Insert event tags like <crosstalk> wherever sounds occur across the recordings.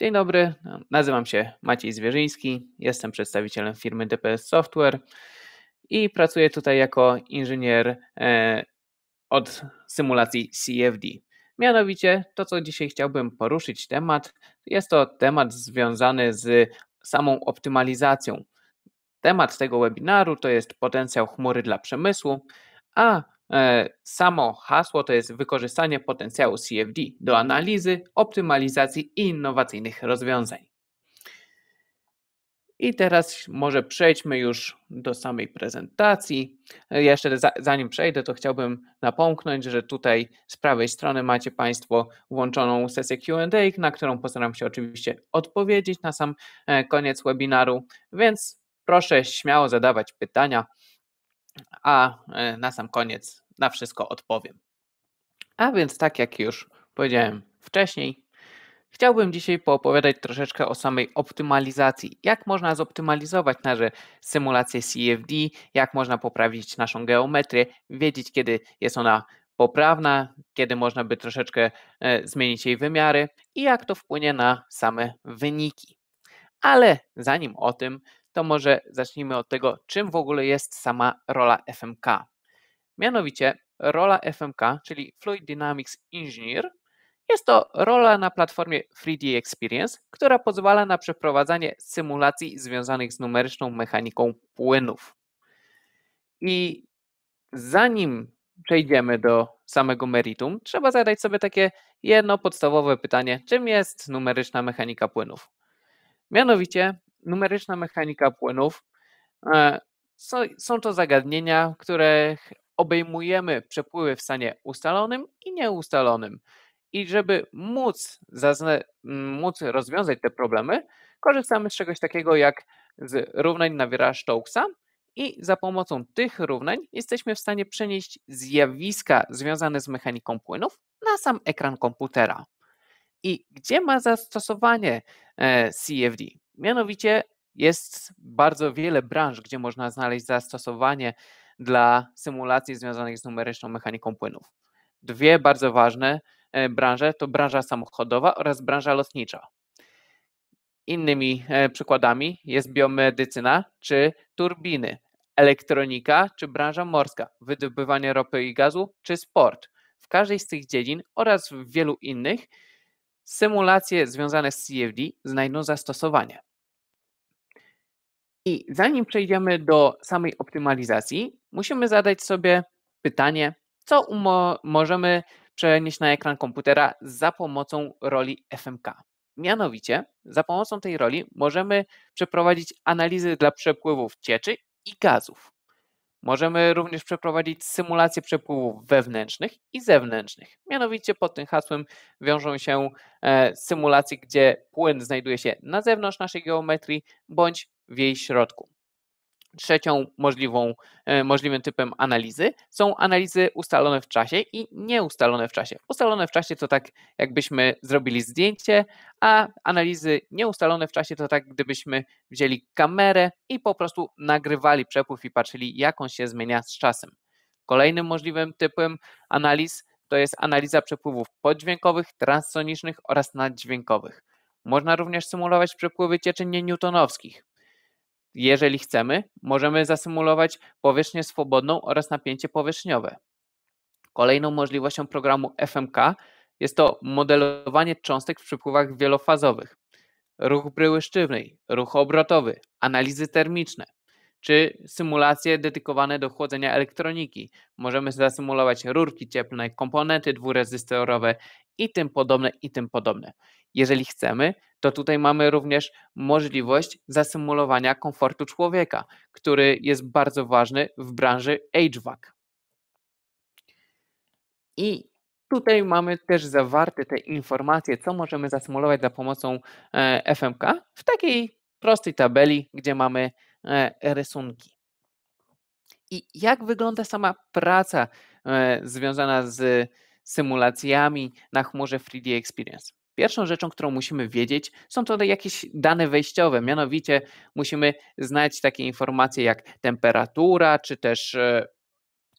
Dzień dobry, no, nazywam się Maciej Zwierzyński, jestem przedstawicielem firmy DPS Software i pracuję tutaj jako inżynier e, od symulacji CFD. Mianowicie to, co dzisiaj chciałbym poruszyć temat, jest to temat związany z samą optymalizacją. Temat tego webinaru to jest potencjał chmury dla przemysłu, a E, samo hasło to jest wykorzystanie potencjału CFD do analizy, optymalizacji i innowacyjnych rozwiązań. I teraz może przejdźmy już do samej prezentacji. E, jeszcze zanim przejdę, to chciałbym napomknąć, że tutaj z prawej strony macie Państwo włączoną sesję QA, na którą postaram się oczywiście odpowiedzieć na sam e, koniec webinaru, więc proszę śmiało zadawać pytania a e, na sam koniec na wszystko odpowiem. A więc, tak jak już powiedziałem wcześniej, chciałbym dzisiaj poopowiadać troszeczkę o samej optymalizacji. Jak można zoptymalizować nasze symulacje CFD, jak można poprawić naszą geometrię, wiedzieć, kiedy jest ona poprawna, kiedy można by troszeczkę e, zmienić jej wymiary i jak to wpłynie na same wyniki. Ale zanim o tym, to może zacznijmy od tego, czym w ogóle jest sama rola FMK. Mianowicie rola FMK, czyli Fluid Dynamics Engineer, jest to rola na platformie 3D Experience, która pozwala na przeprowadzanie symulacji związanych z numeryczną mechaniką płynów. I zanim przejdziemy do samego meritum, trzeba zadać sobie takie jedno podstawowe pytanie: czym jest numeryczna mechanika płynów? Mianowicie numeryczna mechanika płynów. E, są to zagadnienia, które których obejmujemy przepływy w stanie ustalonym i nieustalonym. I żeby móc, móc rozwiązać te problemy, korzystamy z czegoś takiego jak z równań Naviera-Stokesa i za pomocą tych równań jesteśmy w stanie przenieść zjawiska związane z mechaniką płynów na sam ekran komputera. I gdzie ma zastosowanie e, CFD? Mianowicie jest bardzo wiele branż, gdzie można znaleźć zastosowanie dla symulacji związanych z numeryczną mechaniką płynów. Dwie bardzo ważne e, branże to branża samochodowa oraz branża lotnicza. Innymi e, przykładami jest biomedycyna czy turbiny, elektronika czy branża morska, wydobywanie ropy i gazu czy sport. W każdej z tych dziedzin oraz w wielu innych symulacje związane z CFD znajdą zastosowanie. I zanim przejdziemy do samej optymalizacji, musimy zadać sobie pytanie, co możemy przenieść na ekran komputera za pomocą roli FMK. Mianowicie, za pomocą tej roli możemy przeprowadzić analizy dla przepływów cieczy i gazów. Możemy również przeprowadzić symulację przepływów wewnętrznych i zewnętrznych. Mianowicie pod tym hasłem wiążą się e, symulacje, gdzie płyn znajduje się na zewnątrz naszej geometrii bądź w jej środku trzecią możliwą, e, możliwym typem analizy są analizy ustalone w czasie i nieustalone w czasie. Ustalone w czasie to tak, jakbyśmy zrobili zdjęcie, a analizy nieustalone w czasie to tak, gdybyśmy wzięli kamerę i po prostu nagrywali przepływ i patrzyli, jak on się zmienia z czasem. Kolejnym możliwym typem analiz to jest analiza przepływów poddźwiękowych, transsonicznych oraz naddźwiękowych. Można również symulować przepływy cieczyn Newtonowskich. Jeżeli chcemy, możemy zasymulować powierzchnię swobodną oraz napięcie powierzchniowe. Kolejną możliwością programu FMK jest to modelowanie cząstek w przepływach wielofazowych, ruch bryły sztywnej, ruch obrotowy, analizy termiczne czy symulacje dedykowane do chłodzenia elektroniki. Możemy zasymulować rurki cieplne, komponenty dwurezystorowe i tym podobne, i tym podobne jeżeli chcemy, to tutaj mamy również możliwość zasymulowania komfortu człowieka, który jest bardzo ważny w branży HVAC. I tutaj mamy też zawarte te informacje, co możemy zasymulować za pomocą e, FMK w takiej prostej tabeli, gdzie mamy e, rysunki. I jak wygląda sama praca e, związana z symulacjami na chmurze 3D Experience? Pierwszą rzeczą, którą musimy wiedzieć, są to jakieś dane wejściowe, mianowicie musimy znać takie informacje jak temperatura, czy też e,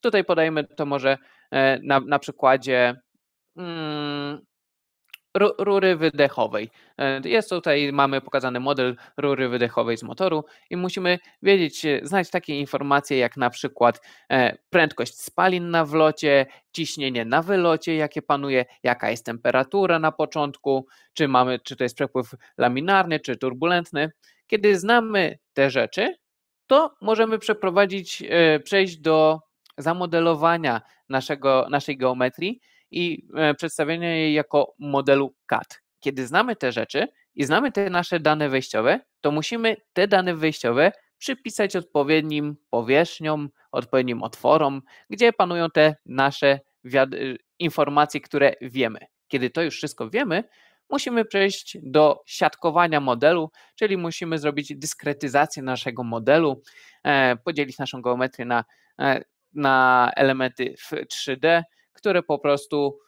tutaj podajmy to może e, na, na przykładzie mm, rury wydechowej. E, jest tutaj, mamy pokazany model rury wydechowej z motoru i musimy wiedzieć, e, znać takie informacje jak na przykład e, prędkość spalin na wlocie, ciśnienie na wylocie, jakie panuje, jaka jest temperatura na początku, czy mamy, czy to jest przepływ laminarny, czy turbulentny. Kiedy znamy te rzeczy, to możemy przeprowadzić, przejść do zamodelowania naszego, naszej geometrii i e, przedstawienie jej jako modelu CAD. Kiedy znamy te rzeczy i znamy te nasze dane wejściowe, to musimy te dane wejściowe przypisać odpowiednim powierzchniom, odpowiednim otworom, gdzie panują te nasze y, informacje, które wiemy. Kiedy to już wszystko wiemy, musimy przejść do siatkowania modelu, czyli musimy zrobić dyskretyzację naszego modelu, e, podzielić naszą geometrię na, e, na elementy w 3D, które po prostu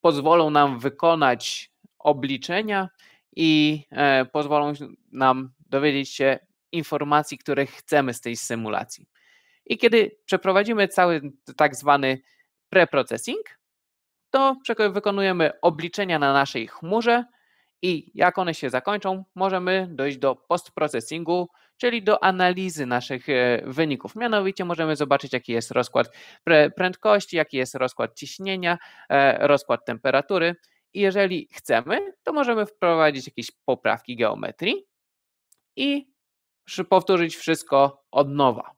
pozwolą nam wykonać obliczenia i e, pozwolą nam dowiedzieć się informacji, które chcemy z tej symulacji. I kiedy przeprowadzimy cały tak zwany preprocessing, to wykonujemy obliczenia na naszej chmurze i jak one się zakończą, możemy dojść do postprocessingu, czyli do analizy naszych e, wyników. Mianowicie możemy zobaczyć, jaki jest rozkład prędkości, jaki jest rozkład ciśnienia, e, rozkład temperatury. I jeżeli chcemy, to możemy wprowadzić jakieś poprawki geometrii i powtórzyć wszystko od nowa.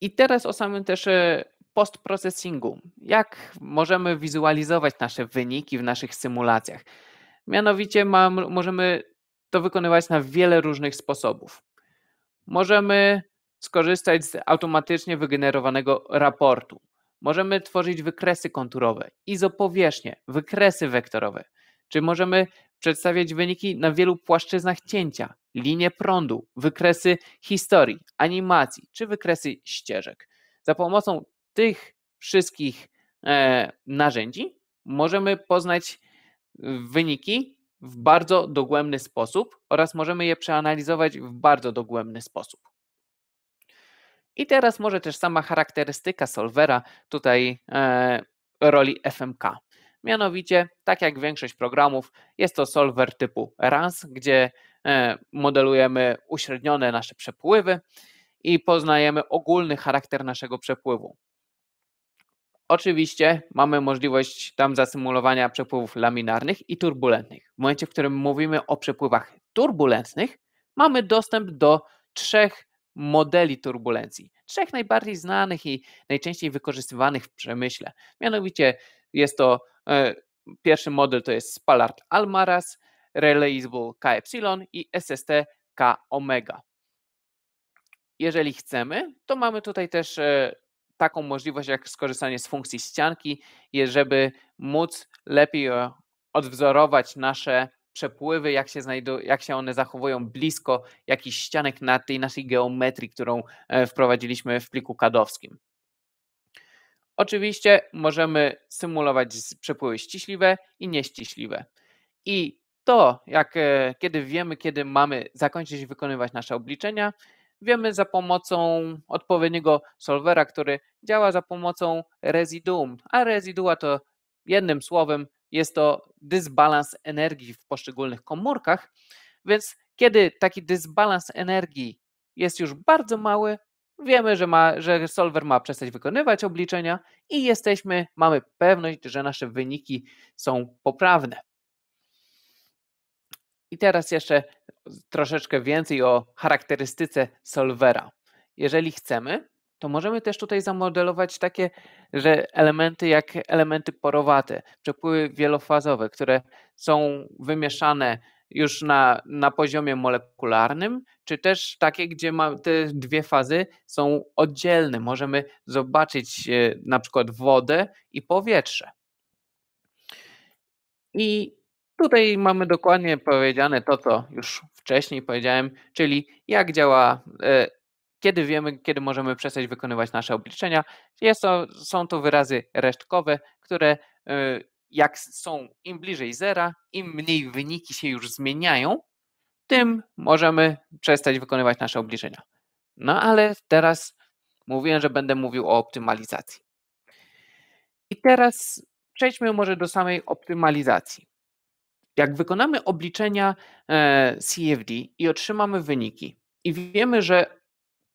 I teraz o samym też e, postprocesingu. Jak możemy wizualizować nasze wyniki w naszych symulacjach? Mianowicie mam, możemy to wykonywać na wiele różnych sposobów. Możemy skorzystać z automatycznie wygenerowanego raportu. Możemy tworzyć wykresy konturowe, izopowierzchnie, wykresy wektorowe. Czy możemy przedstawiać wyniki na wielu płaszczyznach cięcia, linie prądu, wykresy historii, animacji czy wykresy ścieżek. Za pomocą tych wszystkich e, narzędzi możemy poznać e, wyniki w bardzo dogłębny sposób oraz możemy je przeanalizować w bardzo dogłębny sposób. I teraz może też sama charakterystyka solwera tutaj e, roli FMK. Mianowicie, tak jak większość programów, jest to solver typu RANS, gdzie e, modelujemy uśrednione nasze przepływy i poznajemy ogólny charakter naszego przepływu. Oczywiście mamy możliwość tam zasymulowania przepływów laminarnych i turbulentnych. W momencie, w którym mówimy o przepływach turbulentnych, mamy dostęp do trzech modeli turbulencji. Trzech najbardziej znanych i najczęściej wykorzystywanych w przemyśle. Mianowicie jest to e, pierwszy model to jest Spallard Almaraz, Releasable epsilon i SST K omega. Jeżeli chcemy, to mamy tutaj też e, taką możliwość jak skorzystanie z funkcji ścianki, żeby móc lepiej e, odwzorować nasze przepływy, jak się, znajdu, jak się one zachowują blisko jakichś ścianek na tej naszej geometrii, którą e, wprowadziliśmy w pliku kadowskim. Oczywiście możemy symulować przepływy ściśliwe i nieściśliwe. I to, jak, e, kiedy wiemy, kiedy mamy zakończyć wykonywać nasze obliczenia, Wiemy za pomocą odpowiedniego solwera, który działa za pomocą reziduum, a rezidua to jednym słowem jest to dysbalans energii w poszczególnych komórkach, więc kiedy taki dysbalans energii jest już bardzo mały, wiemy, że, ma, że solver ma przestać wykonywać obliczenia i jesteśmy, mamy pewność, że nasze wyniki są poprawne. I teraz jeszcze troszeczkę więcej o charakterystyce solwera. Jeżeli chcemy, to możemy też tutaj zamodelować takie że elementy jak elementy porowate, przepływy wielofazowe, które są wymieszane już na, na poziomie molekularnym, czy też takie, gdzie ma, te dwie fazy są oddzielne. Możemy zobaczyć e, na przykład wodę i powietrze. I Tutaj mamy dokładnie powiedziane to, co już wcześniej powiedziałem, czyli jak działa, e, kiedy wiemy, kiedy możemy przestać wykonywać nasze obliczenia. Jest to, są to wyrazy resztkowe, które e, jak są im bliżej zera, im mniej wyniki się już zmieniają, tym możemy przestać wykonywać nasze obliczenia. No ale teraz mówiłem, że będę mówił o optymalizacji. I teraz przejdźmy może do samej optymalizacji. Jak wykonamy obliczenia e, CFD i otrzymamy wyniki i wiemy, że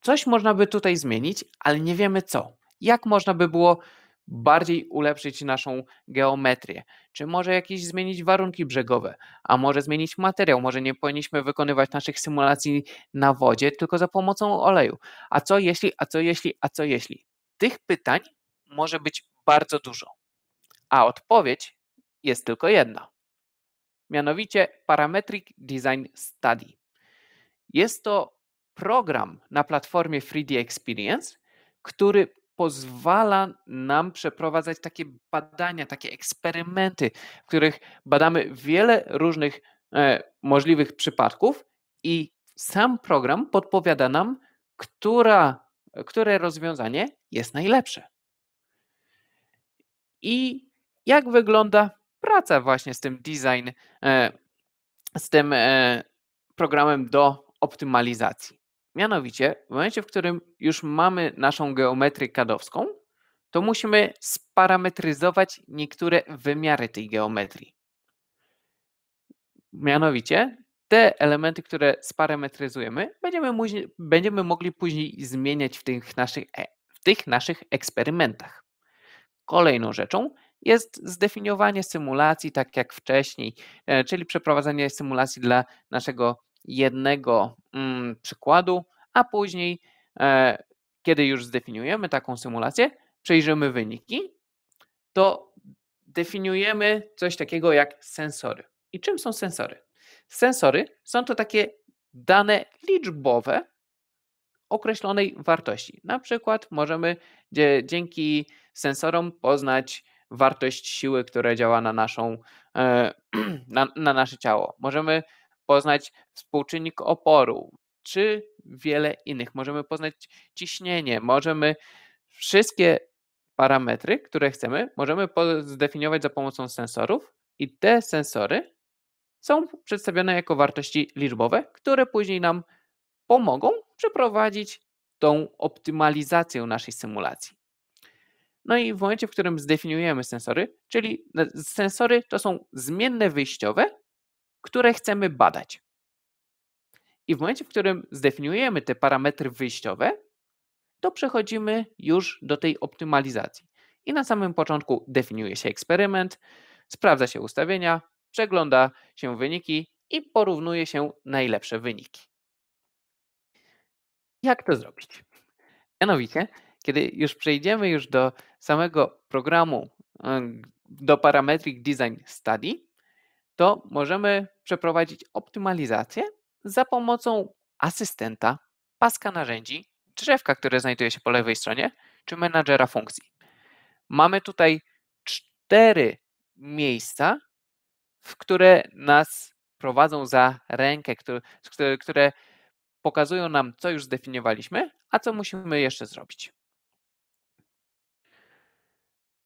coś można by tutaj zmienić, ale nie wiemy co. Jak można by było bardziej ulepszyć naszą geometrię? Czy może jakieś zmienić warunki brzegowe? A może zmienić materiał? Może nie powinniśmy wykonywać naszych symulacji na wodzie, tylko za pomocą oleju? A co jeśli, a co jeśli, a co jeśli? Tych pytań może być bardzo dużo, a odpowiedź jest tylko jedna mianowicie Parametric Design Study. Jest to program na platformie 3D Experience, który pozwala nam przeprowadzać takie badania, takie eksperymenty, w których badamy wiele różnych e, możliwych przypadków i sam program podpowiada nam, która, które rozwiązanie jest najlepsze. I jak wygląda praca właśnie z tym design, e, z tym e, programem do optymalizacji. Mianowicie, w momencie, w którym już mamy naszą geometrię kadowską, to musimy sparametryzować niektóre wymiary tej geometrii. Mianowicie, te elementy, które sparametryzujemy, będziemy, będziemy mogli później zmieniać w tych, naszych, e, w tych naszych eksperymentach. Kolejną rzeczą jest zdefiniowanie symulacji tak jak wcześniej, e, czyli przeprowadzenie symulacji dla naszego jednego mm, przykładu, a później, e, kiedy już zdefiniujemy taką symulację, przejrzymy wyniki, to definiujemy coś takiego jak sensory. I czym są sensory? Sensory są to takie dane liczbowe określonej wartości. Na przykład możemy dzięki sensorom poznać wartość siły, która działa na, naszą, e, <clears throat> na, na nasze ciało. Możemy poznać współczynnik oporu, czy wiele innych. Możemy poznać ciśnienie, możemy wszystkie parametry, które chcemy, możemy zdefiniować za pomocą sensorów i te sensory są przedstawione jako wartości liczbowe, które później nam pomogą przeprowadzić tą optymalizację naszej symulacji. No i w momencie, w którym zdefiniujemy sensory, czyli sensory to są zmienne wyjściowe, które chcemy badać. I w momencie, w którym zdefiniujemy te parametry wyjściowe, to przechodzimy już do tej optymalizacji. I na samym początku definiuje się eksperyment, sprawdza się ustawienia, przegląda się wyniki i porównuje się najlepsze wyniki. Jak to zrobić? Mianowicie, kiedy już przejdziemy już do samego programu e, do Parametric Design Study, to możemy przeprowadzić optymalizację za pomocą asystenta, paska narzędzi, drzewka, które znajduje się po lewej stronie, czy menadżera funkcji. Mamy tutaj cztery miejsca, w które nas prowadzą za rękę, które, które pokazują nam, co już zdefiniowaliśmy, a co musimy jeszcze zrobić.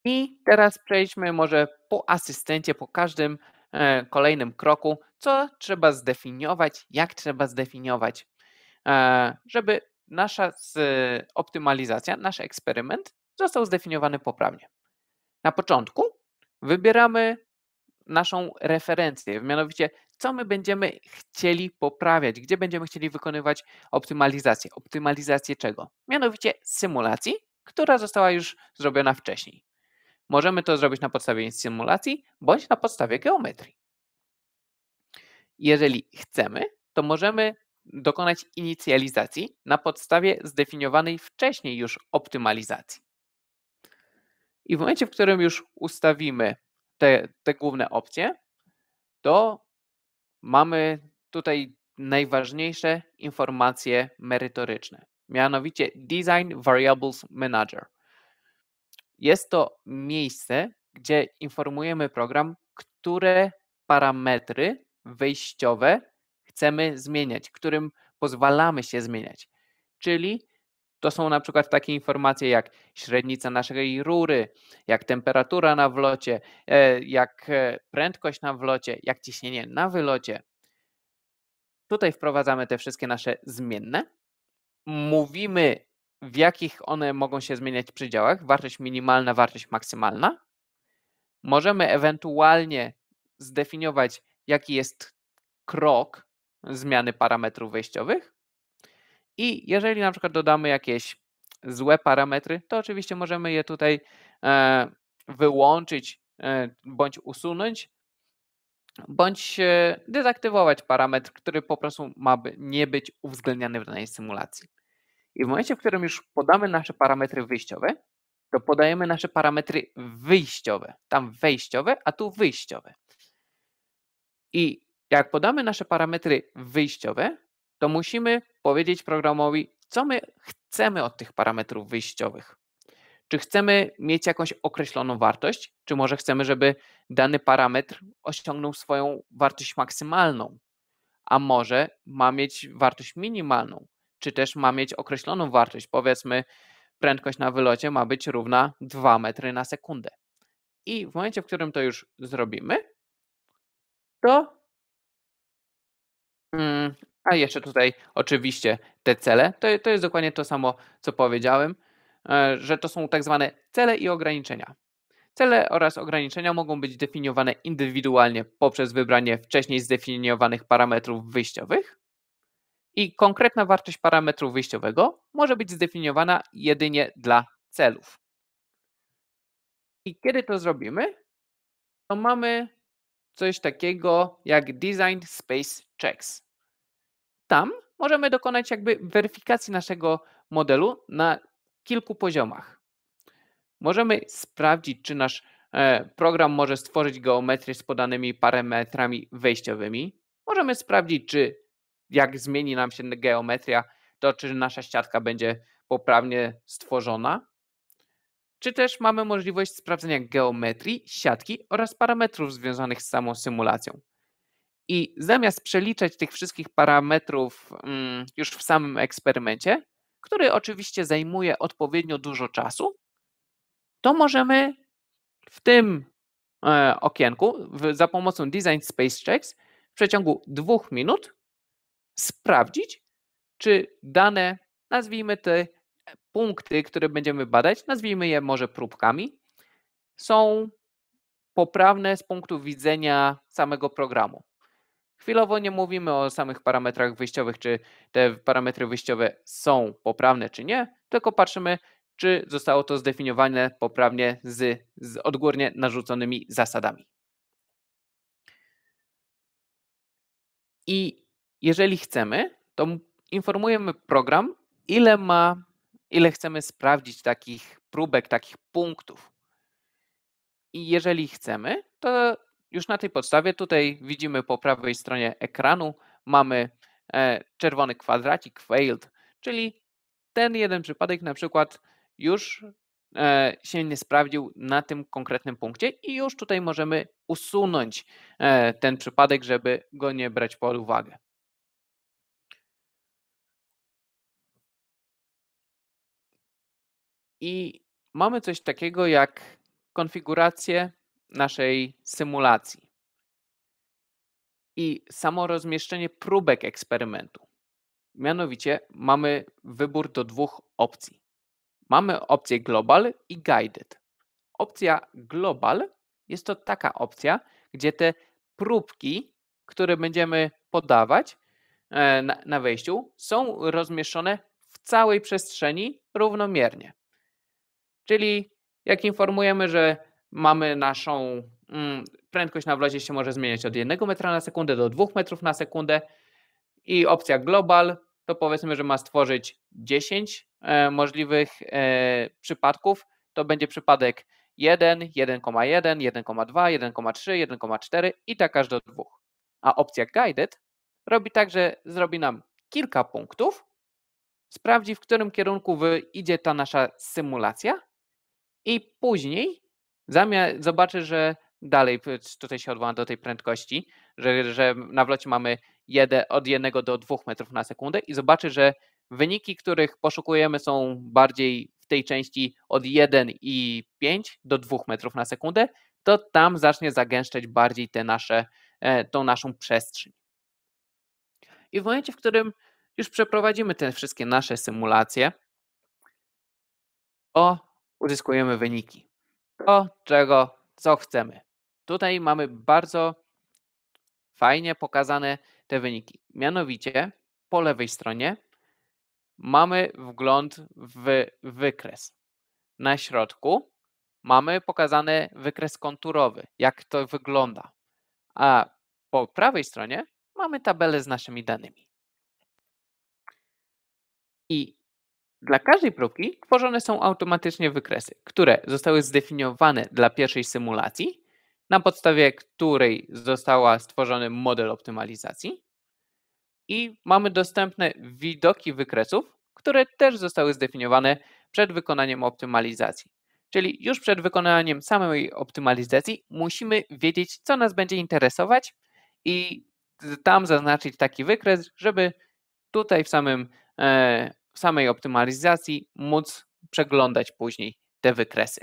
I teraz przejdźmy może po asystencie, po każdym e, kolejnym kroku, co trzeba zdefiniować, jak trzeba zdefiniować, e, żeby nasza e, optymalizacja, nasz eksperyment został zdefiniowany poprawnie. Na początku wybieramy naszą referencję, mianowicie co my będziemy chcieli poprawiać, gdzie będziemy chcieli wykonywać optymalizację. Optymalizację czego? Mianowicie symulacji, która została już zrobiona wcześniej. Możemy to zrobić na podstawie symulacji bądź na podstawie geometrii. Jeżeli chcemy, to możemy dokonać inicjalizacji na podstawie zdefiniowanej wcześniej już optymalizacji. I w momencie, w którym już ustawimy te, te główne opcje, to mamy tutaj najważniejsze informacje merytoryczne, mianowicie Design Variables Manager. Jest to miejsce, gdzie informujemy program, które parametry wejściowe chcemy zmieniać, którym pozwalamy się zmieniać. Czyli to są na przykład takie informacje jak średnica naszej rury, jak temperatura na wlocie, e, jak e, prędkość na wlocie, jak ciśnienie na wylocie. Tutaj wprowadzamy te wszystkie nasze zmienne. Mówimy w jakich one mogą się zmieniać działach, wartość minimalna, wartość maksymalna. Możemy ewentualnie zdefiniować, jaki jest krok zmiany parametrów wejściowych. I jeżeli na przykład dodamy jakieś złe parametry, to oczywiście możemy je tutaj e, wyłączyć e, bądź usunąć, bądź dezaktywować parametr, który po prostu ma nie być uwzględniany w danej symulacji. I w momencie, w którym już podamy nasze parametry wyjściowe, to podajemy nasze parametry wyjściowe. Tam wejściowe, a tu wyjściowe. I jak podamy nasze parametry wyjściowe, to musimy powiedzieć programowi, co my chcemy od tych parametrów wyjściowych. Czy chcemy mieć jakąś określoną wartość, czy może chcemy, żeby dany parametr osiągnął swoją wartość maksymalną, a może ma mieć wartość minimalną czy też ma mieć określoną wartość. Powiedzmy, prędkość na wylocie ma być równa 2 metry na sekundę. I w momencie, w którym to już zrobimy, to. Mm, a jeszcze tutaj oczywiście te cele. To, to jest dokładnie to samo, co powiedziałem, e, że to są tak zwane cele i ograniczenia. Cele oraz ograniczenia mogą być definiowane indywidualnie poprzez wybranie wcześniej zdefiniowanych parametrów wyjściowych i konkretna wartość parametru wyjściowego może być zdefiniowana jedynie dla celów. I kiedy to zrobimy, to mamy coś takiego jak Design Space Checks. Tam możemy dokonać jakby weryfikacji naszego modelu na kilku poziomach. Możemy sprawdzić, czy nasz e, program może stworzyć geometrię z podanymi parametrami wejściowymi. Możemy sprawdzić, czy jak zmieni nam się geometria, to czy nasza siatka będzie poprawnie stworzona, czy też mamy możliwość sprawdzenia geometrii, siatki oraz parametrów związanych z samą symulacją. I zamiast przeliczać tych wszystkich parametrów mm, już w samym eksperymencie, który oczywiście zajmuje odpowiednio dużo czasu, to możemy w tym e, okienku za pomocą Design Space Checks w przeciągu dwóch minut sprawdzić, czy dane, nazwijmy te e, punkty, które będziemy badać, nazwijmy je może próbkami, są poprawne z punktu widzenia samego programu. Chwilowo nie mówimy o samych parametrach wyjściowych, czy te parametry wyjściowe są poprawne, czy nie, tylko patrzymy, czy zostało to zdefiniowane poprawnie z, z odgórnie narzuconymi zasadami. I jeżeli chcemy, to informujemy program, ile ma, ile chcemy sprawdzić takich próbek, takich punktów. I jeżeli chcemy, to już na tej podstawie tutaj widzimy po prawej stronie ekranu mamy e, czerwony kwadracik failed, czyli ten jeden przypadek na przykład już e, się nie sprawdził na tym konkretnym punkcie i już tutaj możemy usunąć e, ten przypadek, żeby go nie brać pod uwagę. i mamy coś takiego jak konfigurację naszej symulacji i samo rozmieszczenie próbek eksperymentu. Mianowicie mamy wybór do dwóch opcji. Mamy opcję Global i Guided. Opcja Global jest to taka opcja, gdzie te próbki, które będziemy podawać e, na, na wejściu, są rozmieszczone w całej przestrzeni równomiernie. Czyli jak informujemy, że mamy naszą mm, prędkość na wlazie się może zmieniać od 1 metra na sekundę do 2 metrów na sekundę i opcja global to powiedzmy, że ma stworzyć 10 e, możliwych e, przypadków. To będzie przypadek 1, 1,1, 1,2, 1,3, 1,4 i tak aż do 2. A opcja guided robi tak, że zrobi nam kilka punktów, sprawdzi w którym kierunku idzie ta nasza symulacja i później zamiast zobaczy, że dalej tutaj się odwołam do tej prędkości, że, że na wlocie mamy jeden, od 1 do 2 metrów na sekundę i zobaczy, że wyniki, których poszukujemy są bardziej w tej części od 1,5 i do 2 metrów na sekundę, to tam zacznie zagęszczać bardziej te nasze, e, tą naszą przestrzeń. I w momencie, w którym już przeprowadzimy te wszystkie nasze symulacje, o uzyskujemy wyniki. To, czego, co chcemy. Tutaj mamy bardzo fajnie pokazane te wyniki. Mianowicie po lewej stronie mamy wgląd w wykres. Na środku mamy pokazany wykres konturowy, jak to wygląda. A po prawej stronie mamy tabelę z naszymi danymi. I dla każdej próbki tworzone są automatycznie wykresy, które zostały zdefiniowane dla pierwszej symulacji, na podstawie której została stworzony model optymalizacji i mamy dostępne widoki wykresów, które też zostały zdefiniowane przed wykonaniem optymalizacji. Czyli już przed wykonaniem samej optymalizacji musimy wiedzieć, co nas będzie interesować i tam zaznaczyć taki wykres, żeby tutaj w samym e, samej optymalizacji móc przeglądać później te wykresy.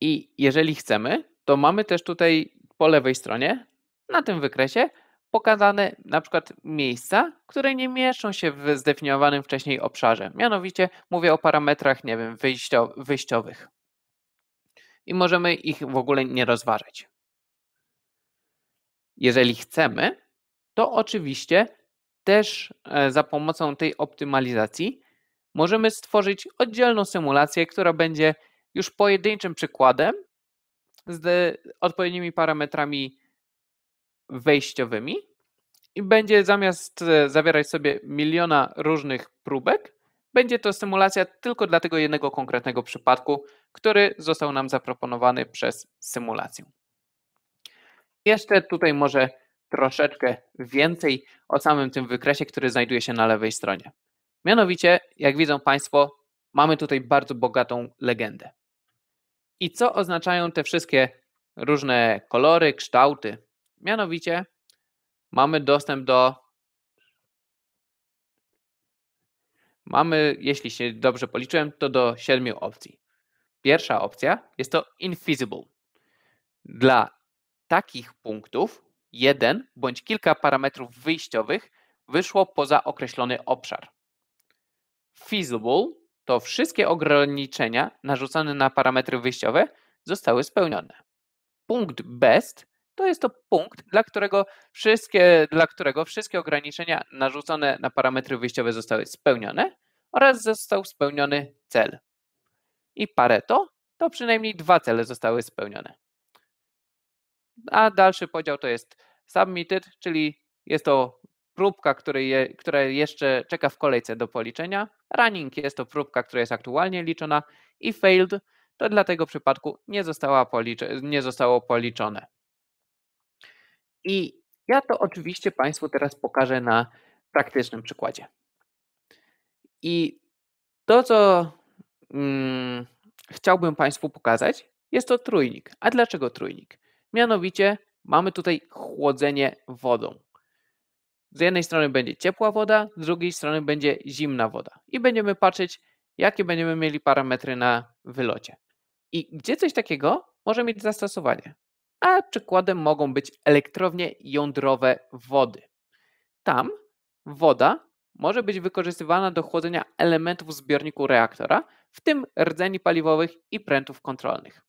I jeżeli chcemy, to mamy też tutaj po lewej stronie na tym wykresie pokazane na przykład miejsca, które nie mieszczą się w zdefiniowanym wcześniej obszarze. Mianowicie mówię o parametrach, nie wiem, wyjściowych. I możemy ich w ogóle nie rozważać. Jeżeli chcemy, to oczywiście też e, za pomocą tej optymalizacji możemy stworzyć oddzielną symulację, która będzie już pojedynczym przykładem z odpowiednimi parametrami wejściowymi i będzie zamiast e, zawierać sobie miliona różnych próbek, będzie to symulacja tylko dla tego jednego konkretnego przypadku, który został nam zaproponowany przez symulację. Jeszcze tutaj może troszeczkę więcej o samym tym wykresie, który znajduje się na lewej stronie. Mianowicie, jak widzą Państwo, mamy tutaj bardzo bogatą legendę. I co oznaczają te wszystkie różne kolory, kształty? Mianowicie, mamy dostęp do. Mamy, jeśli się dobrze policzyłem, to do siedmiu opcji. Pierwsza opcja jest to invisible. Dla takich punktów, jeden bądź kilka parametrów wyjściowych wyszło poza określony obszar. Feasible to wszystkie ograniczenia narzucone na parametry wyjściowe zostały spełnione. Punkt best to jest to punkt, dla którego wszystkie, dla którego wszystkie ograniczenia narzucone na parametry wyjściowe zostały spełnione oraz został spełniony cel. I Pareto to przynajmniej dwa cele zostały spełnione a dalszy podział to jest submitted, czyli jest to próbka, je, która jeszcze czeka w kolejce do policzenia, running jest to próbka, która jest aktualnie liczona i failed to dla tego przypadku nie, została policze, nie zostało policzone. I ja to oczywiście Państwu teraz pokażę na praktycznym przykładzie. I to, co mm, chciałbym Państwu pokazać, jest to trójnik. A dlaczego trójnik? Mianowicie mamy tutaj chłodzenie wodą. Z jednej strony będzie ciepła woda, z drugiej strony będzie zimna woda. I będziemy patrzeć, jakie będziemy mieli parametry na wylocie. I gdzie coś takiego może mieć zastosowanie? A przykładem mogą być elektrownie jądrowe wody. Tam woda może być wykorzystywana do chłodzenia elementów w zbiorniku reaktora, w tym rdzeni paliwowych i prętów kontrolnych.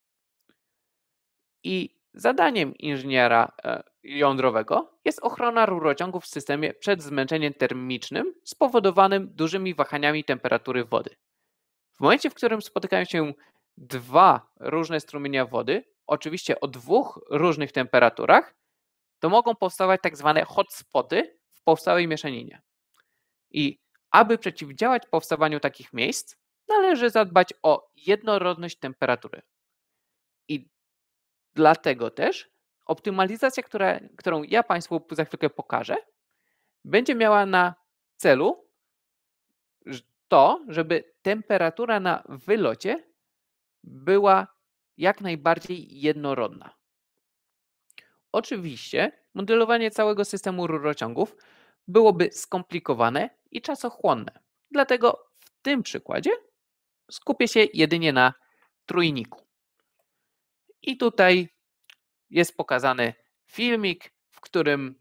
I Zadaniem inżyniera e, jądrowego jest ochrona rurociągów w systemie przed zmęczeniem termicznym spowodowanym dużymi wahaniami temperatury wody. W momencie, w którym spotykają się dwa różne strumienia wody, oczywiście o dwóch różnych temperaturach, to mogą powstawać tak zwane hotspoty w powstałej mieszaninie. I aby przeciwdziałać powstawaniu takich miejsc, należy zadbać o jednorodność temperatury. Dlatego też optymalizacja, która, którą ja Państwu za chwilkę pokażę, będzie miała na celu to, żeby temperatura na wylocie była jak najbardziej jednorodna. Oczywiście modelowanie całego systemu rurociągów byłoby skomplikowane i czasochłonne. Dlatego w tym przykładzie skupię się jedynie na trójniku. I tutaj jest pokazany filmik, w którym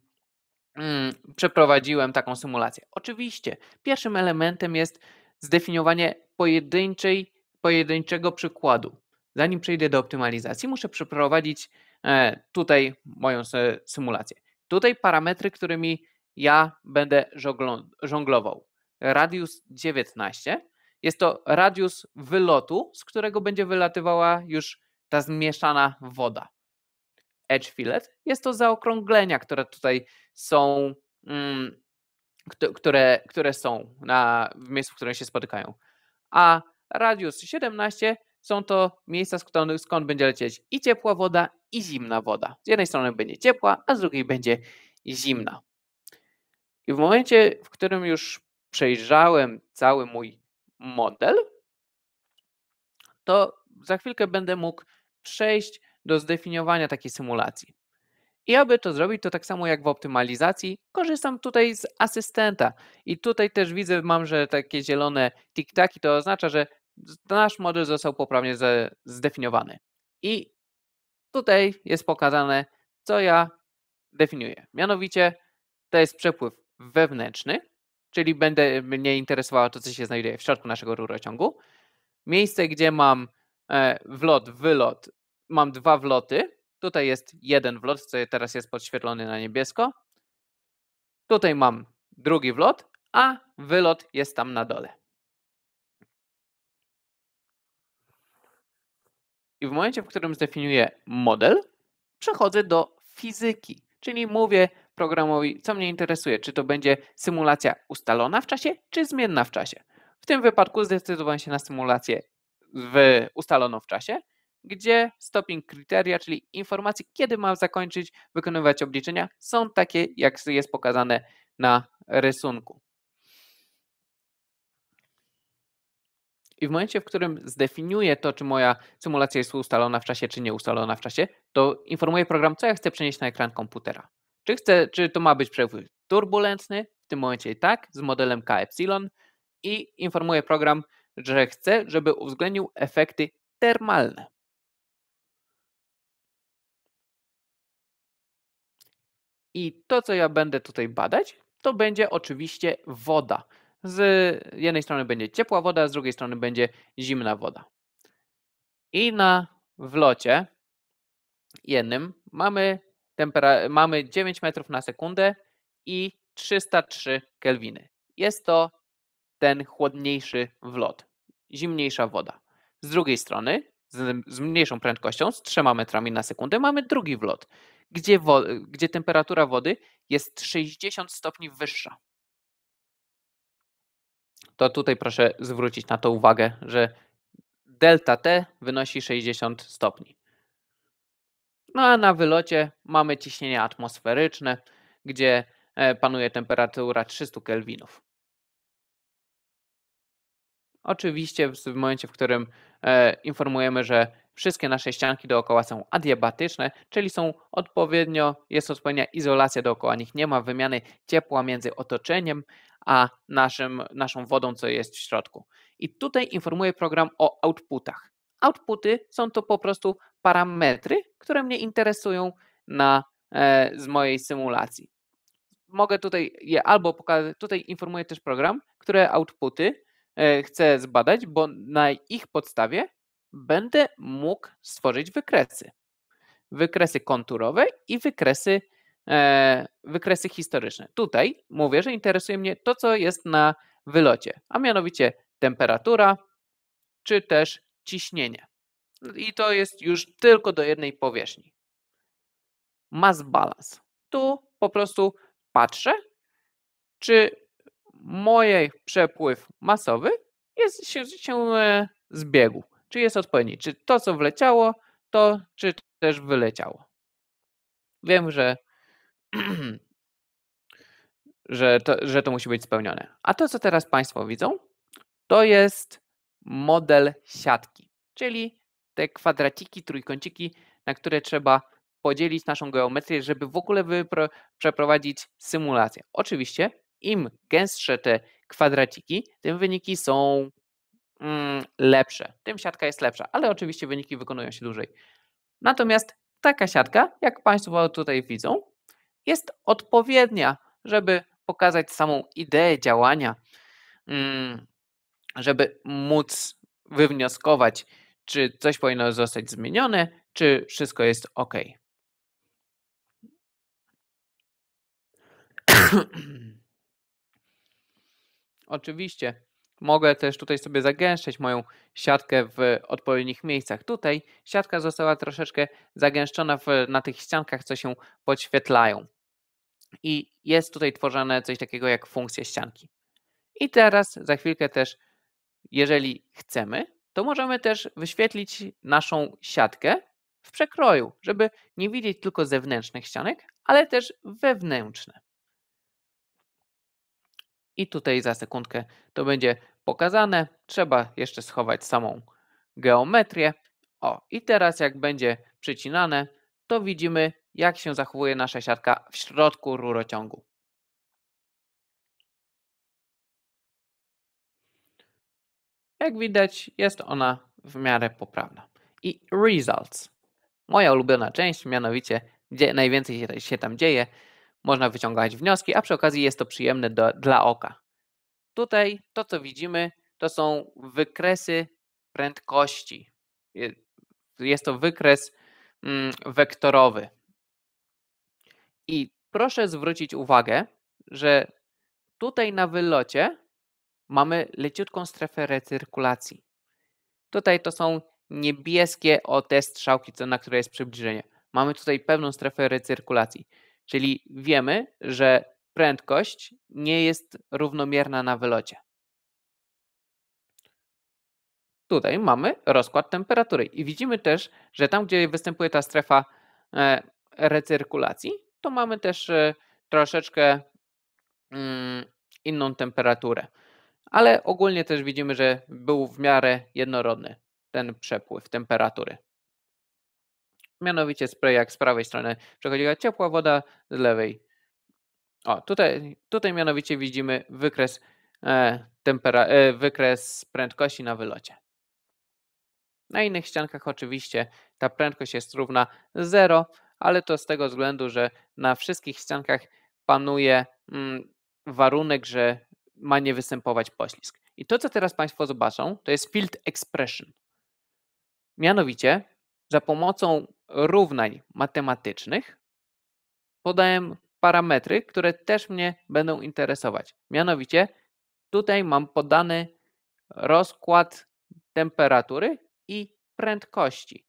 mm, przeprowadziłem taką symulację. Oczywiście, pierwszym elementem jest zdefiniowanie pojedynczej, pojedynczego przykładu. Zanim przejdę do optymalizacji, muszę przeprowadzić e, tutaj moją sy symulację. Tutaj parametry, którymi ja będę żonglował. Radius 19 jest to radius wylotu, z którego będzie wylatywała już ta zmieszana woda. Edge fillet jest to zaokrąglenia, które tutaj są, mm, które, które są na, w miejscu, w którym się spotykają. A radius 17 są to miejsca, skąd, skąd będzie lecieć i ciepła woda, i zimna woda. Z jednej strony będzie ciepła, a z drugiej będzie zimna. I w momencie, w którym już przejrzałem cały mój model, to za chwilkę będę mógł przejść do zdefiniowania takiej symulacji. I aby to zrobić, to tak samo jak w optymalizacji, korzystam tutaj z asystenta. I tutaj też widzę, mam, że takie zielone tiktaki to oznacza, że nasz model został poprawnie zdefiniowany. I tutaj jest pokazane, co ja definiuję. Mianowicie to jest przepływ wewnętrzny, czyli będę mnie interesowało to, co się znajduje w środku naszego rurociągu. Miejsce, gdzie mam E, wlot, wylot, mam dwa wloty. Tutaj jest jeden wlot, co teraz jest podświetlony na niebiesko. Tutaj mam drugi wlot, a wylot jest tam na dole. I w momencie, w którym zdefiniuję model, przechodzę do fizyki, czyli mówię programowi, co mnie interesuje, czy to będzie symulacja ustalona w czasie, czy zmienna w czasie. W tym wypadku zdecydowałem się na symulację w ustaloną w czasie, gdzie stopping kryteria, czyli informacje, kiedy mam zakończyć wykonywać obliczenia, są takie, jak jest pokazane na rysunku. I w momencie, w którym zdefiniuję to, czy moja symulacja jest ustalona w czasie, czy nie ustalona w czasie, to informuję program, co ja chcę przenieść na ekran komputera. Czy, chcę, czy to ma być przewój turbulentny, w tym momencie tak, z modelem KY i informuję program, że chce, żeby uwzględnił efekty termalne. I to, co ja będę tutaj badać, to będzie oczywiście woda. Z jednej strony będzie ciepła woda, z drugiej strony będzie zimna woda. I na wlocie jednym mamy, mamy 9 metrów na sekundę i 303 kelwiny. Jest to ten chłodniejszy wlot, zimniejsza woda. Z drugiej strony, z, z mniejszą prędkością, z 3 metrami na sekundę, mamy drugi wlot, gdzie, wo, gdzie temperatura wody jest 60 stopni wyższa. To tutaj proszę zwrócić na to uwagę, że delta T wynosi 60 stopni. No a na wylocie mamy ciśnienie atmosferyczne, gdzie e, panuje temperatura 300 kelwinów. Oczywiście w, w momencie, w którym e, informujemy, że wszystkie nasze ścianki dookoła są adiabatyczne, czyli są odpowiednio, jest odpowiednia izolacja dookoła nich, nie ma wymiany ciepła między otoczeniem a naszym, naszą wodą, co jest w środku. I tutaj informuje program o outputach. Outputy są to po prostu parametry, które mnie interesują na, e, z mojej symulacji. Mogę tutaj je albo pokazać, tutaj informuje też program, które outputy E, chcę zbadać, bo na ich podstawie będę mógł stworzyć wykresy. Wykresy konturowe i wykresy, e, wykresy historyczne. Tutaj mówię, że interesuje mnie to, co jest na wylocie, a mianowicie temperatura czy też ciśnienie. I to jest już tylko do jednej powierzchni. Mass balance. Tu po prostu patrzę, czy mojej przepływ masowy jest, się, się e, zbiegł. Czy jest odpowiedni? Czy to, co wleciało, to czy też wyleciało? Wiem, że, <clears throat> że, to, że to musi być spełnione. A to, co teraz Państwo widzą, to jest model siatki, czyli te kwadraciki, trójkąciki, na które trzeba podzielić naszą geometrię, żeby w ogóle przeprowadzić symulację. Oczywiście im gęstsze te kwadraciki, tym wyniki są mm, lepsze, tym siatka jest lepsza, ale oczywiście wyniki wykonują się dłużej. Natomiast taka siatka, jak Państwo tutaj widzą, jest odpowiednia, żeby pokazać samą ideę działania, mm, żeby móc wywnioskować, czy coś powinno zostać zmienione, czy wszystko jest ok. Oczywiście. Mogę też tutaj sobie zagęszczać moją siatkę w odpowiednich miejscach. Tutaj siatka została troszeczkę zagęszczona w, na tych ściankach, co się podświetlają. I jest tutaj tworzone coś takiego jak funkcja ścianki. I teraz za chwilkę też, jeżeli chcemy, to możemy też wyświetlić naszą siatkę w przekroju, żeby nie widzieć tylko zewnętrznych ścianek, ale też wewnętrzne. I tutaj za sekundkę to będzie pokazane. Trzeba jeszcze schować samą geometrię. O, i teraz jak będzie przycinane, to widzimy, jak się zachowuje nasza siatka w środku rurociągu. Jak widać, jest ona w miarę poprawna. I results. Moja ulubiona część, mianowicie, gdzie najwięcej się tam dzieje, można wyciągać wnioski, a przy okazji jest to przyjemne do, dla oka. Tutaj to, co widzimy, to są wykresy prędkości. Jest to wykres mm, wektorowy. I proszę zwrócić uwagę, że tutaj na wylocie mamy leciutką strefę recyrkulacji. Tutaj to są niebieskie o te strzałki, na które jest przybliżenie. Mamy tutaj pewną strefę recyrkulacji. Czyli wiemy, że prędkość nie jest równomierna na wylocie. Tutaj mamy rozkład temperatury i widzimy też, że tam, gdzie występuje ta strefa e, recyrkulacji, to mamy też e, troszeczkę mm, inną temperaturę. Ale ogólnie też widzimy, że był w miarę jednorodny ten przepływ temperatury. Mianowicie spray jak z prawej strony przechodziła ciepła woda, z lewej. O, tutaj, tutaj mianowicie widzimy wykres, e, tempera, e, wykres prędkości na wylocie. Na innych ściankach oczywiście ta prędkość jest równa 0, ale to z tego względu, że na wszystkich ściankach panuje mm, warunek, że ma nie występować poślizg. I to, co teraz Państwo zobaczą, to jest field expression. Mianowicie za pomocą równań matematycznych podałem parametry, które też mnie będą interesować. Mianowicie tutaj mam podany rozkład temperatury i prędkości.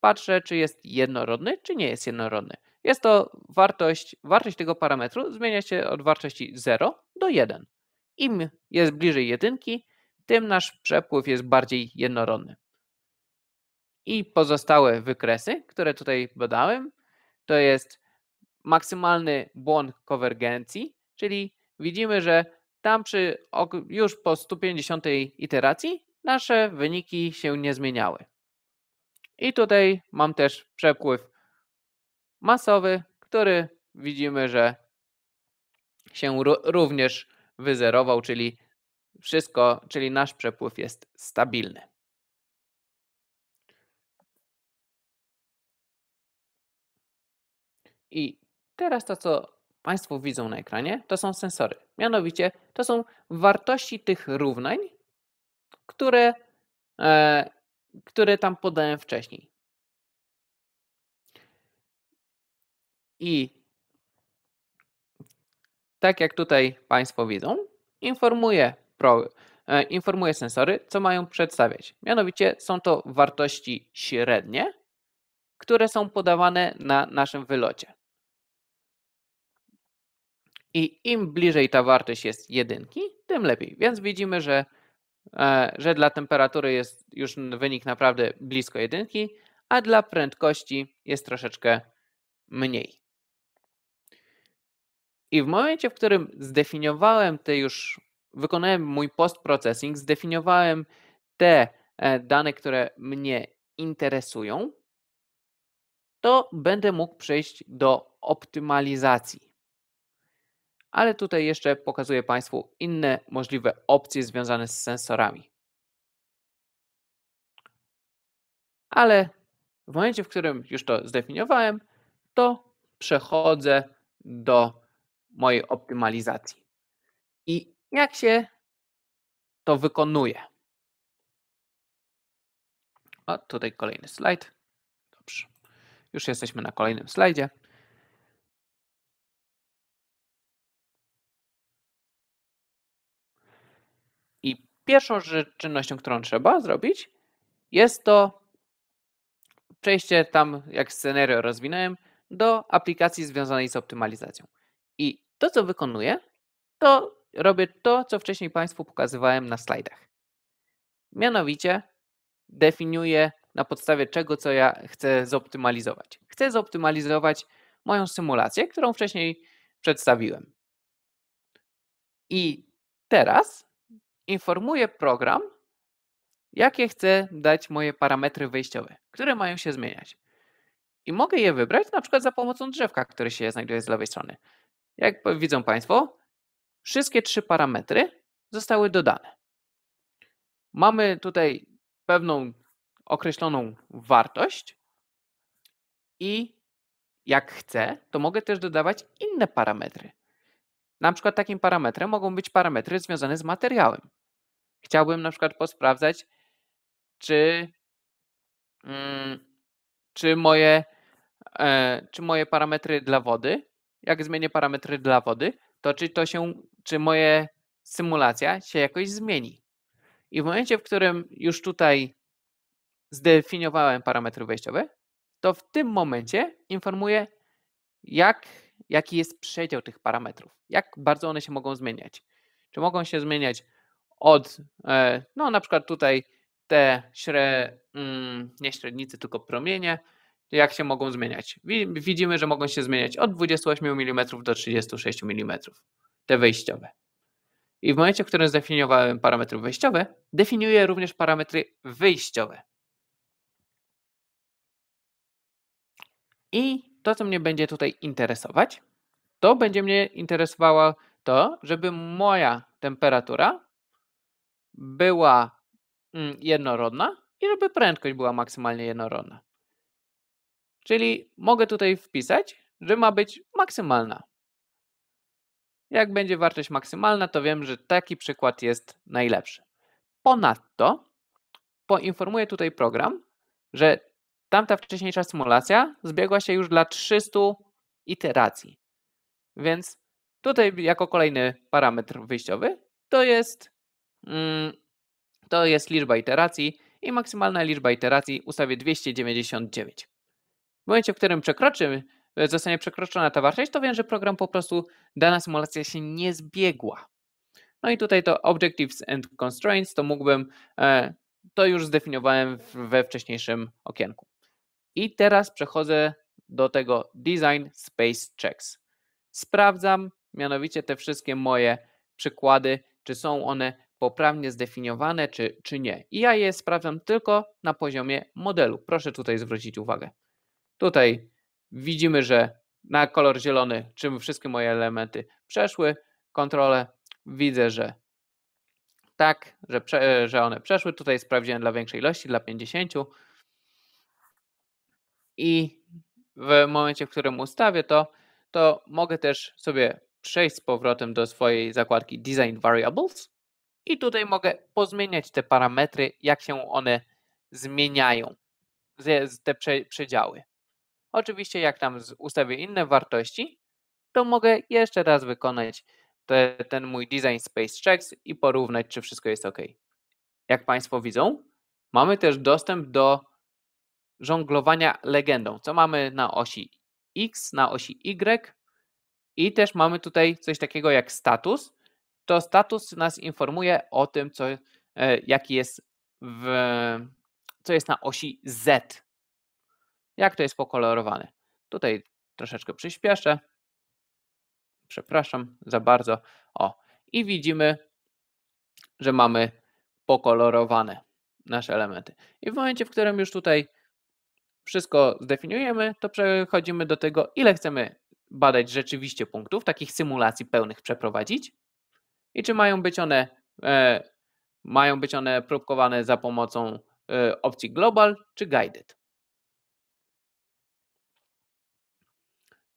Patrzę, czy jest jednorodny, czy nie jest jednorodny. Jest to wartość, wartość tego parametru zmienia się od wartości 0 do 1. Im jest bliżej jedynki, tym nasz przepływ jest bardziej jednorodny. I pozostałe wykresy, które tutaj badałem, to jest maksymalny błąd konwergencji, czyli widzimy, że tam przy już po 150 iteracji nasze wyniki się nie zmieniały. I tutaj mam też przepływ masowy, który widzimy, że się również wyzerował, czyli wszystko, czyli nasz przepływ jest stabilny. I teraz to, co Państwo widzą na ekranie, to są sensory. Mianowicie to są wartości tych równań, które, e, które tam podałem wcześniej. I tak jak tutaj Państwo widzą, informuje, pro, e, informuje sensory, co mają przedstawiać. Mianowicie są to wartości średnie, które są podawane na naszym wylocie i im bliżej ta wartość jest jedynki, tym lepiej. Więc widzimy, że, e, że dla temperatury jest już wynik naprawdę blisko jedynki, a dla prędkości jest troszeczkę mniej. I w momencie, w którym zdefiniowałem te już, wykonałem mój post-processing, zdefiniowałem te e, dane, które mnie interesują, to będę mógł przejść do optymalizacji ale tutaj jeszcze pokazuję Państwu inne możliwe opcje związane z sensorami. Ale w momencie, w którym już to zdefiniowałem, to przechodzę do mojej optymalizacji. I jak się to wykonuje? O, tutaj kolejny slajd. Dobrze. Już jesteśmy na kolejnym slajdzie. Pierwszą czynnością, którą trzeba zrobić, jest to przejście tam, jak scenario rozwinąłem, do aplikacji związanej z optymalizacją. I to, co wykonuję, to robię to, co wcześniej Państwu pokazywałem na slajdach. Mianowicie definiuję na podstawie czego, co ja chcę zoptymalizować. Chcę zoptymalizować moją symulację, którą wcześniej przedstawiłem. I teraz informuję program, jakie chcę dać moje parametry wyjściowe, które mają się zmieniać. I mogę je wybrać na przykład za pomocą drzewka, które się znajduje z lewej strony. Jak widzą Państwo, wszystkie trzy parametry zostały dodane. Mamy tutaj pewną określoną wartość i jak chcę, to mogę też dodawać inne parametry. Na przykład takim parametrem mogą być parametry związane z materiałem. Chciałbym na przykład posprawdzać, czy, mm, czy, moje, e, czy moje parametry dla wody, jak zmienię parametry dla wody, to czy to się, czy moje symulacja się jakoś zmieni. I w momencie, w którym już tutaj zdefiniowałem parametry wejściowe, to w tym momencie informuję, jak jaki jest przedział tych parametrów, jak bardzo one się mogą zmieniać. Czy mogą się zmieniać od, e, no na przykład tutaj te śre, mm, nie średnicy, tylko promienie, jak się mogą zmieniać. Widzimy, że mogą się zmieniać od 28 mm do 36 mm, te wejściowe. I w momencie, w którym zdefiniowałem parametry wejściowe, definiuję również parametry wyjściowe. I to, co mnie będzie tutaj interesować, to będzie mnie interesowało to, żeby moja temperatura była mm, jednorodna i żeby prędkość była maksymalnie jednorodna. Czyli mogę tutaj wpisać, że ma być maksymalna. Jak będzie wartość maksymalna, to wiem, że taki przykład jest najlepszy. Ponadto poinformuję tutaj program, że Tamta wcześniejsza symulacja zbiegła się już dla 300 iteracji. Więc tutaj jako kolejny parametr wyjściowy to jest, mm, to jest liczba iteracji i maksymalna liczba iteracji ustawię 299. W momencie, w którym przekroczy, e, zostanie przekroczona ta wartość, to wiem, że program po prostu, dana symulacja się nie zbiegła. No i tutaj to Objectives and Constraints, to mógłbym, e, to już zdefiniowałem we wcześniejszym okienku. I teraz przechodzę do tego Design Space Checks. Sprawdzam mianowicie te wszystkie moje przykłady, czy są one poprawnie zdefiniowane, czy, czy nie. I ja je sprawdzam tylko na poziomie modelu. Proszę tutaj zwrócić uwagę. Tutaj widzimy, że na kolor zielony, czym wszystkie moje elementy przeszły, kontrolę, widzę, że tak, że, że one przeszły. Tutaj sprawdziłem dla większej ilości, dla 50 i w momencie, w którym ustawię to, to mogę też sobie przejść z powrotem do swojej zakładki Design Variables i tutaj mogę pozmieniać te parametry, jak się one zmieniają, te przedziały. Oczywiście jak tam ustawię inne wartości, to mogę jeszcze raz wykonać te, ten mój Design Space Checks i porównać, czy wszystko jest ok. Jak Państwo widzą, mamy też dostęp do żonglowania legendą. Co mamy na osi X, na osi Y i też mamy tutaj coś takiego jak status. To status nas informuje o tym, co, e, jaki jest w, co jest na osi Z. Jak to jest pokolorowane. Tutaj troszeczkę przyspieszę. Przepraszam za bardzo. O, i widzimy, że mamy pokolorowane nasze elementy. I w momencie, w którym już tutaj wszystko zdefiniujemy, to przechodzimy do tego, ile chcemy badać rzeczywiście punktów, takich symulacji pełnych przeprowadzić i czy mają być one, e, mają być one próbkowane za pomocą e, opcji global czy guided.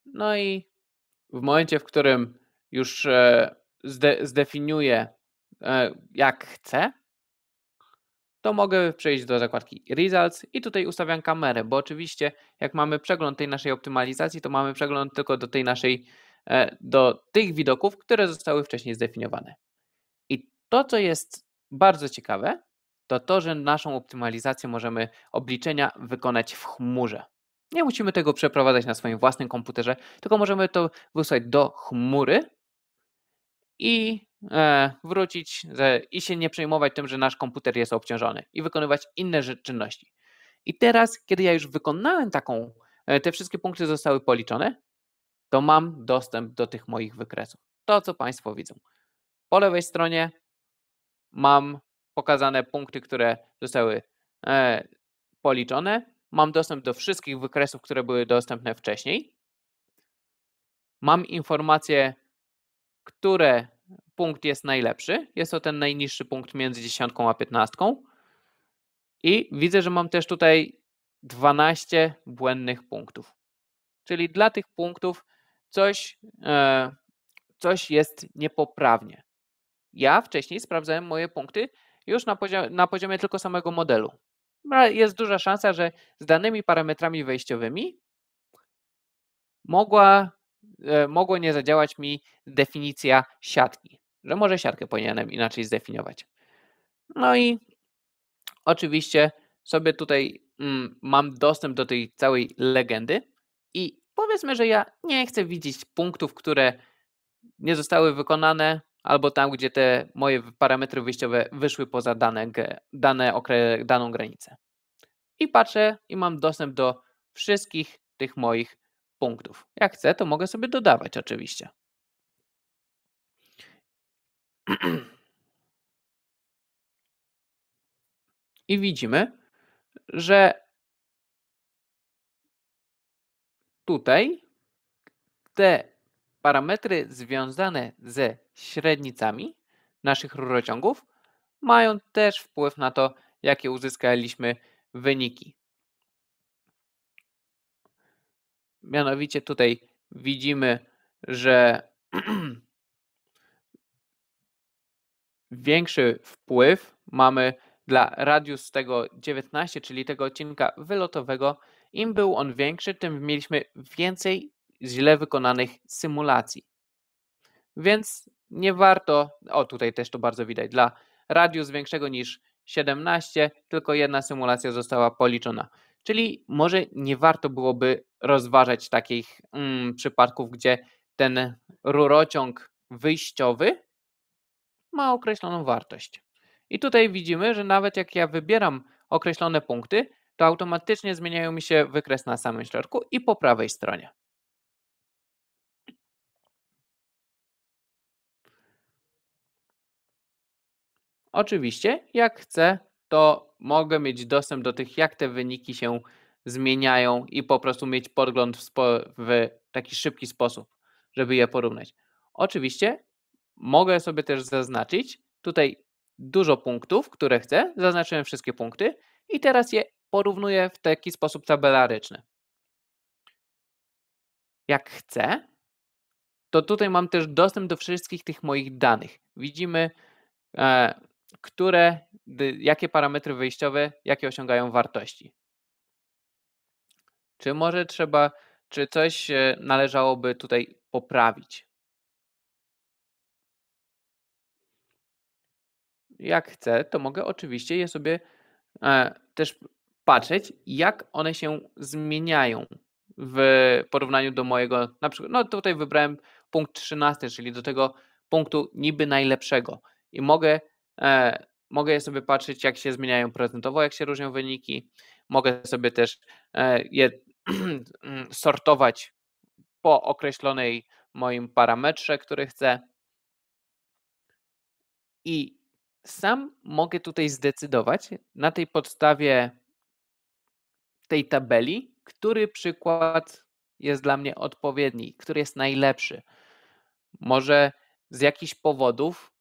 No i w momencie, w którym już e, zde, zdefiniuję, e, jak chcę, to mogę przejść do zakładki Results i tutaj ustawiam kamerę, bo oczywiście jak mamy przegląd tej naszej optymalizacji, to mamy przegląd tylko do tej naszej, e, do tych widoków, które zostały wcześniej zdefiniowane. I to, co jest bardzo ciekawe, to to, że naszą optymalizację możemy obliczenia wykonać w chmurze. Nie musimy tego przeprowadzać na swoim własnym komputerze, tylko możemy to wysłać do chmury i E, wrócić i się nie przejmować tym, że nasz komputer jest obciążony i wykonywać inne czynności. I teraz, kiedy ja już wykonałem taką, e, te wszystkie punkty zostały policzone, to mam dostęp do tych moich wykresów. To, co Państwo widzą. Po lewej stronie mam pokazane punkty, które zostały e, policzone. Mam dostęp do wszystkich wykresów, które były dostępne wcześniej. Mam informacje, które punkt jest najlepszy. Jest to ten najniższy punkt między dziesiątką a piętnastką. I widzę, że mam też tutaj 12 błędnych punktów. Czyli dla tych punktów coś, e, coś jest niepoprawnie. Ja wcześniej sprawdzałem moje punkty już na, poziomie, na poziomie tylko samego modelu. No, jest duża szansa, że z danymi parametrami wejściowymi mogła E, mogło nie zadziałać mi definicja siatki, że może siatkę powinienem inaczej zdefiniować. No i oczywiście sobie tutaj mm, mam dostęp do tej całej legendy i powiedzmy, że ja nie chcę widzieć punktów, które nie zostały wykonane, albo tam, gdzie te moje parametry wyjściowe wyszły poza dane, dane okre, daną granicę. I patrzę i mam dostęp do wszystkich tych moich punktów. Jak chcę, to mogę sobie dodawać oczywiście. <clears throat> I widzimy, że tutaj te parametry związane ze średnicami naszych rurociągów mają też wpływ na to, jakie uzyskaliśmy wyniki. Mianowicie tutaj widzimy, że <clears throat> większy wpływ mamy dla radius tego 19, czyli tego odcinka wylotowego. Im był on większy, tym mieliśmy więcej źle wykonanych symulacji. Więc nie warto, o tutaj też to bardzo widać, dla radius większego niż 17, tylko jedna symulacja została policzona. Czyli może nie warto byłoby rozważać takich mm, przypadków, gdzie ten rurociąg wyjściowy ma określoną wartość. I tutaj widzimy, że nawet jak ja wybieram określone punkty, to automatycznie zmieniają mi się wykres na samym środku i po prawej stronie. Oczywiście, jak chcę, to mogę mieć dostęp do tych, jak te wyniki się zmieniają i po prostu mieć podgląd w, spo, w taki szybki sposób, żeby je porównać. Oczywiście mogę sobie też zaznaczyć tutaj dużo punktów, które chcę. Zaznaczyłem wszystkie punkty i teraz je porównuję w taki sposób tabelaryczny. Jak chcę, to tutaj mam też dostęp do wszystkich tych moich danych. Widzimy, e, które, jakie parametry wyjściowe, jakie osiągają wartości. Czy może trzeba, czy coś należałoby tutaj poprawić? Jak chcę, to mogę oczywiście je sobie e, też patrzeć, jak one się zmieniają w porównaniu do mojego, na przykład, no tutaj wybrałem punkt 13, czyli do tego punktu niby najlepszego i mogę E, mogę sobie patrzeć, jak się zmieniają procentowo, jak się różnią wyniki. Mogę sobie też e, je <clears throat> mm, sortować po określonej moim parametrze, który chcę. I sam mogę tutaj zdecydować na tej podstawie tej tabeli, który przykład jest dla mnie odpowiedni, który jest najlepszy. Może z jakichś powodów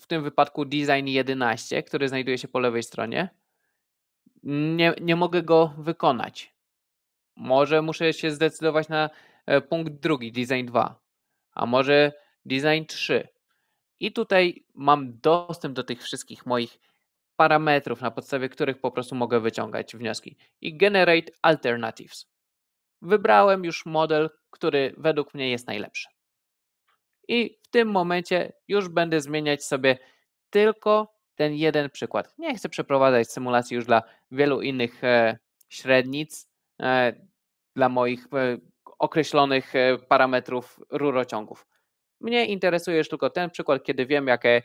w tym wypadku design 11, który znajduje się po lewej stronie, nie, nie mogę go wykonać. Może muszę się zdecydować na e, punkt drugi, design 2, a może design 3. I tutaj mam dostęp do tych wszystkich moich parametrów, na podstawie których po prostu mogę wyciągać wnioski. I generate alternatives. Wybrałem już model, który według mnie jest najlepszy i w tym momencie już będę zmieniać sobie tylko ten jeden przykład. Nie chcę przeprowadzać symulacji już dla wielu innych e, średnic, e, dla moich e, określonych parametrów rurociągów. Mnie interesuje już tylko ten przykład, kiedy wiem, jakie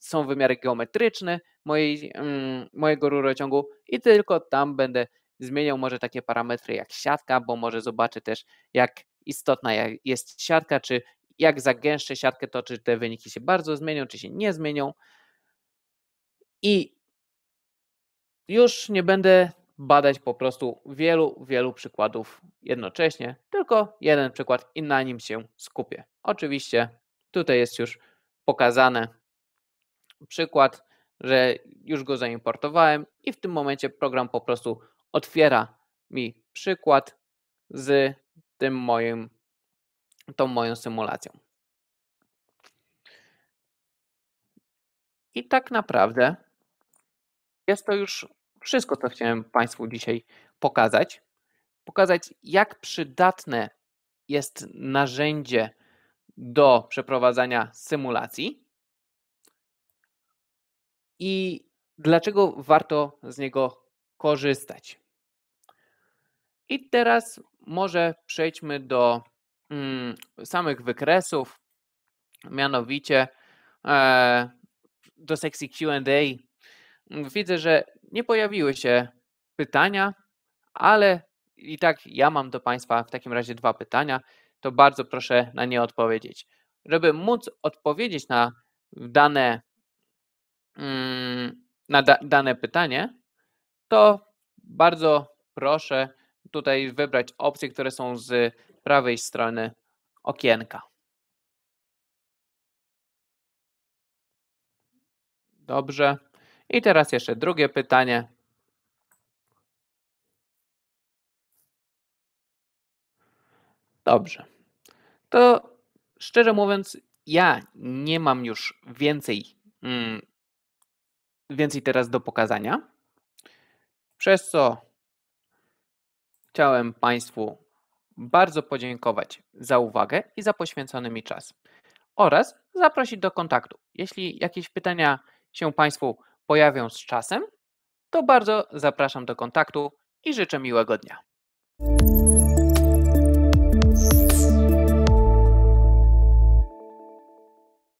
są wymiary geometryczne mojej, mm, mojego rurociągu i tylko tam będę zmieniał może takie parametry jak siatka, bo może zobaczę też, jak istotna jest siatka, czy jak zagęszczę siatkę, to czy te wyniki się bardzo zmienią, czy się nie zmienią. I już nie będę badać po prostu wielu, wielu przykładów jednocześnie, tylko jeden przykład i na nim się skupię. Oczywiście tutaj jest już pokazany przykład, że już go zaimportowałem i w tym momencie program po prostu otwiera mi przykład z tym moim tą moją symulacją. I tak naprawdę jest to już wszystko, co chciałem Państwu dzisiaj pokazać. Pokazać, jak przydatne jest narzędzie do przeprowadzania symulacji i dlaczego warto z niego korzystać. I teraz może przejdźmy do Mm, samych wykresów, mianowicie e, do sekcji QA. Mm, widzę, że nie pojawiły się pytania, ale i tak ja mam do Państwa w takim razie dwa pytania, to bardzo proszę na nie odpowiedzieć. Żeby móc odpowiedzieć na dane, mm, na da, dane pytanie, to bardzo proszę tutaj wybrać opcje, które są z prawej strony okienka. Dobrze. I teraz jeszcze drugie pytanie. Dobrze. To szczerze mówiąc, ja nie mam już więcej, mm, więcej teraz do pokazania, przez co chciałem Państwu bardzo podziękować za uwagę i za poświęcony mi czas oraz zaprosić do kontaktu. Jeśli jakieś pytania się Państwu pojawią z czasem, to bardzo zapraszam do kontaktu i życzę miłego dnia.